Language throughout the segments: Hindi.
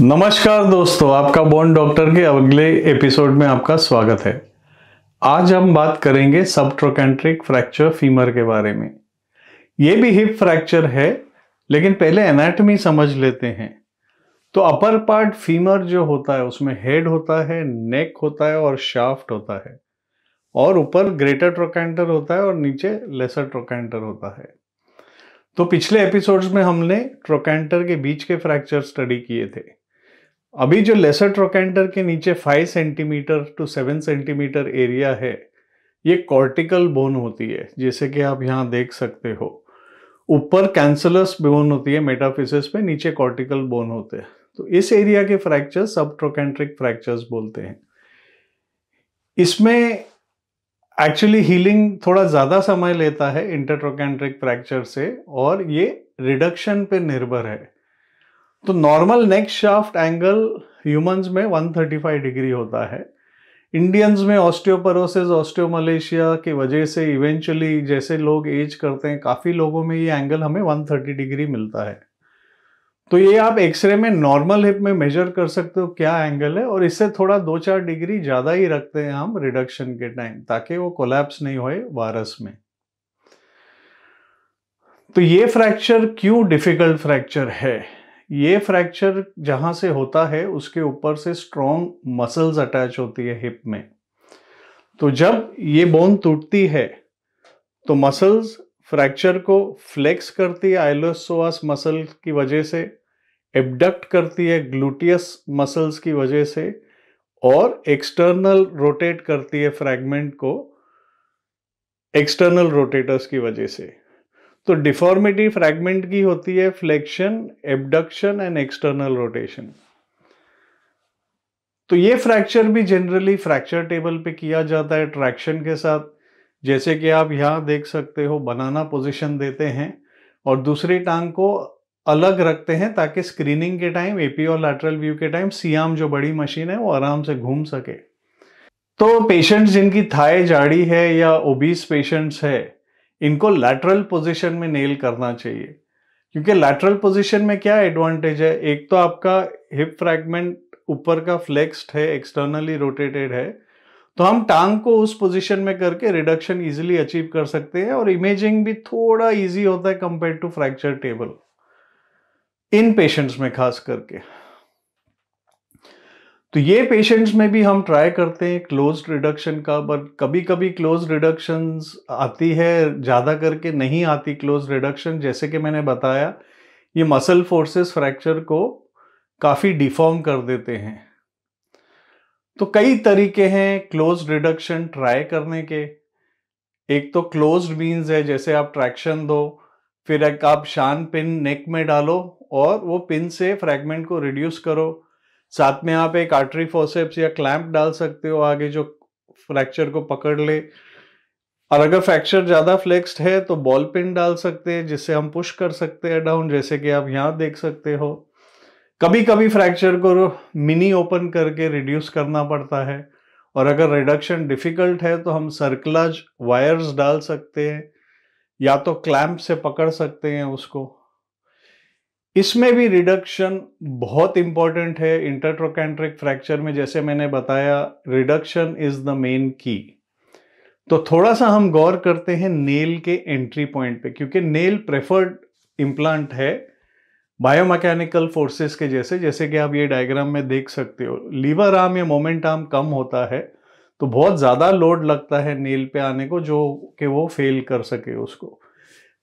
नमस्कार दोस्तों आपका बॉन्ड डॉक्टर के अगले एपिसोड में आपका स्वागत है आज हम बात करेंगे सब ट्रोकेंट्रिक फ्रैक्चर फीमर के बारे में ये भी हिप फ्रैक्चर है लेकिन पहले एनाटमी समझ लेते हैं तो अपर पार्ट फीमर जो होता है उसमें हेड होता है नेक होता है और शाफ्ट होता है और ऊपर ग्रेटर ट्रोकेंटर होता है और नीचे लेसर ट्रोकेंटर होता है तो पिछले एपिसोड्स में हमने ट्रोकेंटर के बीच के फ्रैक्चर स्टडी किए थे अभी जो लेसर ट्रोकेंटर के नीचे five centimetre to seven centimetre area है ये कॉर्टिकल बोन होती है जैसे कि आप यहाँ देख सकते हो ऊपर कैंसलस बोन होती है मेटाफिसिस पे नीचे कॉर्टिकल बोन होते हैं तो इस एरिया के फ्रैक्चर सब ट्रोकेंट्रिक फ्रैक्चर्स बोलते हैं इसमें एक्चुअली हीलिंग थोड़ा ज़्यादा समय लेता है इंटरट्रोकेंट्रिक फ्रैक्चर से और ये रिडक्शन पे निर्भर है तो normal neck shaft angle humans में 135 डिग्री होता है इंडियंस में ऑस्टियोपरोसिस ऑस्टियोमलेशिया के वजह से इवेंचुअली जैसे लोग एज करते हैं काफ़ी लोगों में ये एंगल हमें 130 डिग्री मिलता है तो ये आप एक्सरे में नॉर्मल हिप में मेजर कर सकते हो क्या एंगल है और इससे थोड़ा दो चार डिग्री ज़्यादा ही रखते हैं हम रिडक्शन के टाइम ताकि वो कोलैप्स नहीं होए वायरस में तो ये फ्रैक्चर क्यों डिफिकल्ट फ्रैक्चर है ये फ्रैक्चर जहाँ से होता है उसके ऊपर से स्ट्रॉन्ग मसल्स अटैच होती है हिप में तो जब ये बोन टूटती है तो मसल्स फ्रैक्चर को फ्लेक्स करती है आइलोसोआस मसल की वजह से एबडक्ट करती है ग्लूटियस मसल्स की वजह से और एक्सटर्नल रोटेट करती है फ्रैगमेंट को एक्सटर्नल रोटेटर्स की वजह से तो डिफॉर्मिटी फ्रैगमेंट की होती है flexion abduction and external rotation तो ये फ्रैक्चर भी जनरली फ्रैक्चर टेबल पे किया जाता है ट्रैक्शन के साथ जैसे कि आप यहाँ देख सकते हो बनाना पोजीशन देते हैं और दूसरी टांग को अलग रखते हैं ताकि स्क्रीनिंग के टाइम एपी और लैटरल व्यू के टाइम सियाम जो बड़ी मशीन है वो आराम से घूम सके तो पेशेंट्स जिनकी थाए जाड़ी है या ओबीस पेशेंट्स है इनको लैटरल पोजीशन में नेल करना चाहिए क्योंकि लैटरल पोजीशन में क्या एडवांटेज है एक तो आपका हिप फ्रैगमेंट ऊपर का फ्लेक्स्ड है एक्सटर्नली रोटेटेड है तो हम टांग को उस पोजीशन में करके रिडक्शन इजीली अचीव कर सकते हैं और इमेजिंग भी थोड़ा इजी होता है कंपेयर टू फ्रैक्चर टेबल इन पेशेंट्स में खास करके तो ये पेशेंट्स में भी हम ट्राई करते हैं क्लोज रिडक्शन का बट कभी कभी क्लोज रिडक्शन आती है ज़्यादा करके नहीं आती क्लोज रिडक्शन जैसे कि मैंने बताया ये मसल फोर्सेस फ्रैक्चर को काफ़ी डिफॉर्म कर देते हैं तो कई तरीके हैं क्लोज रिडक्शन ट्राई करने के एक तो क्लोज मीन्स है जैसे आप ट्रैक्शन दो फिर एक आप शान पिन नेक में डालो और वो पिन से फ्रैगमेंट को रिड्यूस करो साथ में आप एक आर्टरी फोसेप्स या क्लैंप डाल सकते हो आगे जो फ्रैक्चर को पकड़ ले और अगर फ्रैक्चर ज़्यादा फ्लेक्स्ड है तो बॉल पिन डाल सकते हैं जिससे हम पुश कर सकते हैं डाउन जैसे कि आप यहाँ देख सकते हो कभी कभी फ्रैक्चर को मिनी ओपन करके रिड्यूस करना पड़ता है और अगर रिडक्शन डिफ़िकल्ट है तो हम सर्कुलर वायर्स डाल सकते हैं या तो क्लैम्प से पकड़ सकते हैं उसको इसमें भी रिडक्शन बहुत इंपॉर्टेंट है इंटरट्रोकेंट्रिक फ्रैक्चर में जैसे मैंने बताया रिडक्शन इज द मेन की तो थोड़ा सा हम गौर करते हैं नेल के एंट्री पॉइंट पे क्योंकि नेल प्रेफर्ड इम्प्लांट है बायोमैकेनिकल फोर्सेस के जैसे जैसे कि आप ये डायग्राम में देख सकते हो लीवर आर्म या मोमेंट आर्म कम होता है तो बहुत ज़्यादा लोड लगता है नेल पे आने को जो कि वो फेल कर सके उसको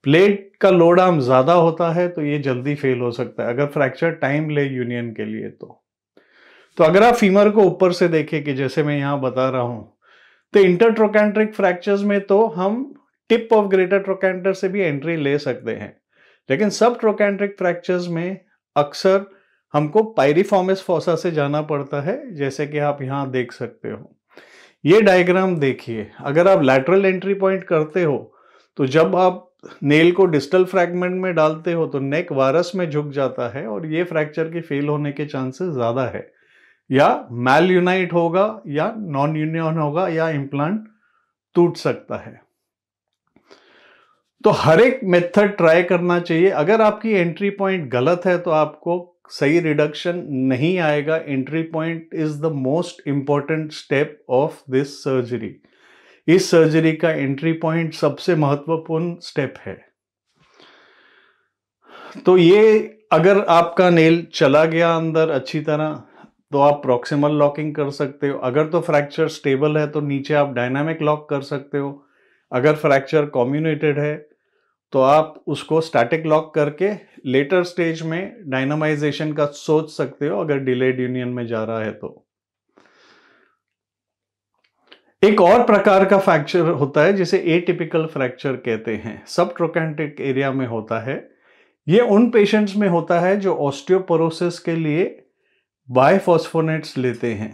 प्लेट का लोड आर्म ज़्यादा होता है तो ये जल्दी फेल हो सकता है अगर फ्रैक्चर टाइम ले यूनियन के लिए तो तो अगर आप फीमर को ऊपर से देखें कि जैसे मैं यहाँ बता रहा हूं तो इंटरट्रोकैंट्रिक फ्रैक्चर्स में तो हम टिप ऑफ ग्रेटर ट्रोकैंटर से भी एंट्री ले सकते हैं लेकिन सब ट्रोकैंट्रिक फ्रैक्चर्स में अक्सर हमको पायरिफॉर्मिस फोसा से जाना पड़ता है जैसे कि आप यहाँ देख सकते हो ये डायग्राम देखिए अगर आप लैटरल एंट्री पॉइंट करते हो तो जब आप नेल को डिस्टल फ्रैगमेंट में डालते हो तो नेक वायरस में झुक जाता है और ये फ्रैक्चर के फेल होने के चांसेस ज़्यादा है या मैल यूनाइट होगा या नॉन यूनियन होगा या इम्प्लांट टूट सकता है तो हर एक मेथड ट्राई करना चाहिए अगर आपकी एंट्री पॉइंट गलत है तो आपको सही रिडक्शन नहीं आएगा entry point is the most important step of this surgery इस सर्जरी का एंट्री पॉइंट सबसे महत्वपूर्ण स्टेप है तो ये अगर आपका नेल चला गया अंदर अच्छी तरह तो आप प्रॉक्सिमल लॉकिंग कर सकते हो अगर तो फ्रैक्चर स्टेबल है तो नीचे आप डायनामिक लॉक कर सकते हो अगर फ्रैक्चर कॉम्यूनेटेड है तो आप उसको स्टैटिक लॉक करके लेटर स्टेज में डायनामाइजेशन का सोच सकते हो अगर डिलेड यूनियन में जा रहा है तो एक और प्रकार का फ्रैक्चर होता है जिसे ए टिपिकल फ्रैक्चर कहते हैं सब ट्रोकेंटिक एरिया में होता है ये उन पेशेंट्स में होता है जो ऑस्टियोपोरोसिस के लिए बायफॉस्फोनेट्स लेते हैं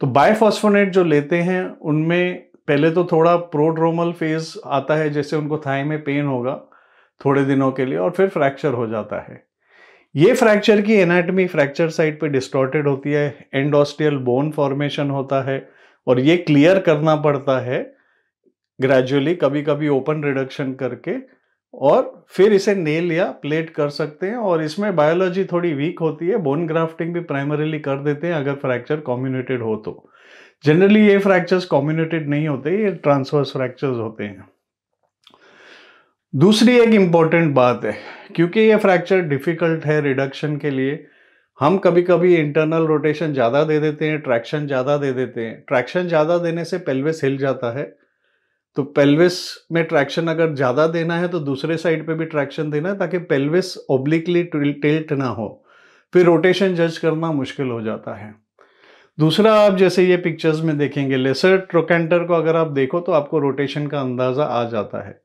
तो बायफॉस्फोनेट जो लेते हैं उनमें पहले तो थोड़ा प्रोड्रोमल फेज आता है जैसे उनको थाई में पेन होगा थोड़े दिनों के लिए और फिर फ्रैक्चर हो जाता है ये फ्रैक्चर की एनाटमी फ्रैक्चर साइट पे डिस्टॉर्टेड होती है एंडोस्टियल बोन फॉर्मेशन होता है और ये क्लियर करना पड़ता है ग्रेजुअली कभी कभी ओपन रिडक्शन करके और फिर इसे नेल या प्लेट कर सकते हैं और इसमें बायोलॉजी थोड़ी वीक होती है बोन ग्राफ्टिंग भी प्राइमरीली कर देते हैं अगर फ्रैक्चर कॉम्युनेटेड हो तो जनरली ये फ्रैक्चर्स कॉम्युनेटेड नहीं होते ये ट्रांसवर्स फ्रैक्चर्स होते हैं दूसरी एक इम्पॉर्टेंट बात है क्योंकि ये फ्रैक्चर डिफिकल्ट है रिडक्शन के लिए हम कभी कभी इंटरनल रोटेशन ज़्यादा दे देते हैं ट्रैक्शन ज़्यादा दे देते हैं ट्रैक्शन ज़्यादा देने से पेल्विस हिल जाता है तो पेल्विस में ट्रैक्शन अगर ज़्यादा देना है तो दूसरे साइड पे भी ट्रैक्शन देना है ताकि पेल्विस ओब्लिकली टिल्ट ना हो फिर रोटेशन जज करना मुश्किल हो जाता है दूसरा आप जैसे ये पिक्चर्स में देखेंगे लेसर ट्रोकेंटर को अगर आप देखो तो आपको रोटेशन का अंदाज़ा आ जाता है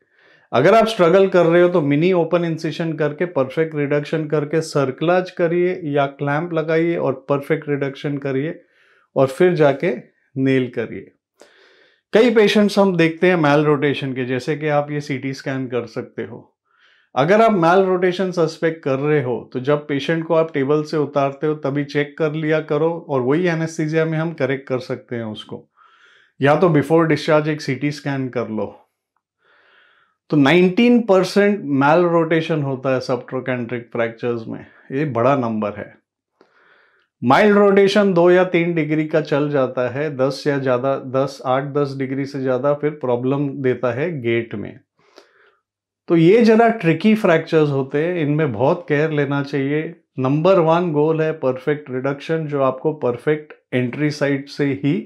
अगर आप स्ट्रगल कर रहे हो तो मिनी ओपन इंसिशन करके परफेक्ट रिडक्शन करके सर्कलाज करिए या क्लैम्प लगाइए और परफेक्ट रिडक्शन करिए और फिर जाके नेल करिए कई पेशेंट्स हम देखते हैं मैल रोटेशन के जैसे कि आप ये सीटी स्कैन कर सकते हो अगर आप मैल रोटेशन सस्पेक्ट कर रहे हो तो जब पेशेंट को आप टेबल से उतारते हो तभी चेक कर लिया करो और वही एनेस्थीजिया में हम करेक्ट कर सकते हैं उसको या तो बिफोर डिस्चार्ज एक सीटी स्कैन कर लो तो 19 परसेंट मैल रोटेशन होता है सबट्रोकेंड्रिक फ्रैक्चर्स में ये बड़ा नंबर है माइल्ड रोटेशन दो या तीन डिग्री का चल जाता है दस या ज़्यादा दस आठ दस डिग्री से ज़्यादा फिर प्रॉब्लम देता है गेट में तो ये जरा ट्रिकी फ्रैक्चर्स होते हैं इनमें बहुत केयर लेना चाहिए नंबर वन गोल है परफेक्ट रिडक्शन जो आपको परफेक्ट एंट्री साइड से ही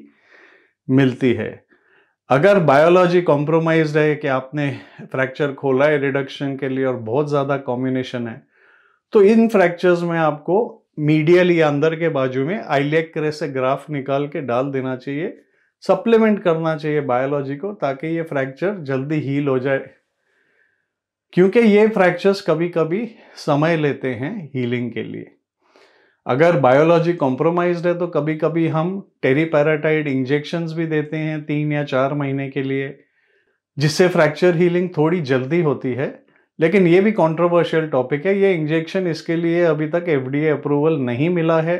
मिलती है अगर बायोलॉजी कॉम्प्रोमाइज है कि आपने फ्रैक्चर खोला है रिडक्शन के लिए और बहुत ज़्यादा कॉम्बिनेशन है तो इन फ्रैक्चर्स में आपको मीडियल या अंदर के बाजू में आइलेक करे से ग्राफ निकाल के डाल देना चाहिए सप्लीमेंट करना चाहिए बायोलॉजी को ताकि ये फ्रैक्चर जल्दी हील हो जाए क्योंकि ये फ्रैक्चर्स कभी कभी समय लेते हैं हीलिंग के लिए अगर बायोलॉजी कॉम्प्रोमाइज्ड है तो कभी कभी हम टेरीपैराटाइड इंजेक्शंस भी देते हैं तीन या चार महीने के लिए जिससे फ्रैक्चर हीलिंग थोड़ी जल्दी होती है लेकिन ये भी कॉन्ट्रोवर्शियल टॉपिक है ये इंजेक्शन इसके लिए अभी तक एफडीए अप्रूवल नहीं मिला है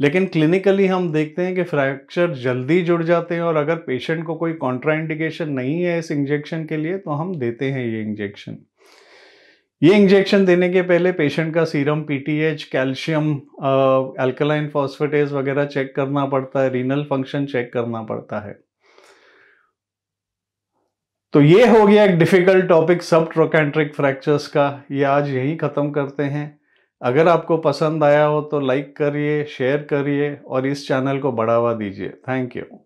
लेकिन क्लिनिकली हम देखते हैं कि फ्रैक्चर जल्दी जुड़ जाते हैं और अगर पेशेंट को कोई कॉन्ट्राइंडिकेशन नहीं है इस इंजेक्शन के लिए तो हम देते हैं ये इंजेक्शन ये इंजेक्शन देने के पहले पेशेंट का serum PTH calcium alkaline phosphatase वगैरह चेक करना पड़ता है रीनल फंक्शन चेक करना पड़ता है तो ये हो गया एक difficult topic subtrochanteric fractures का ये आज यहीं ख़त्म करते हैं अगर आपको पसंद आया हो तो लाइक करिए शेयर करिए और इस चैनल को बढ़ावा दीजिए थैंक यू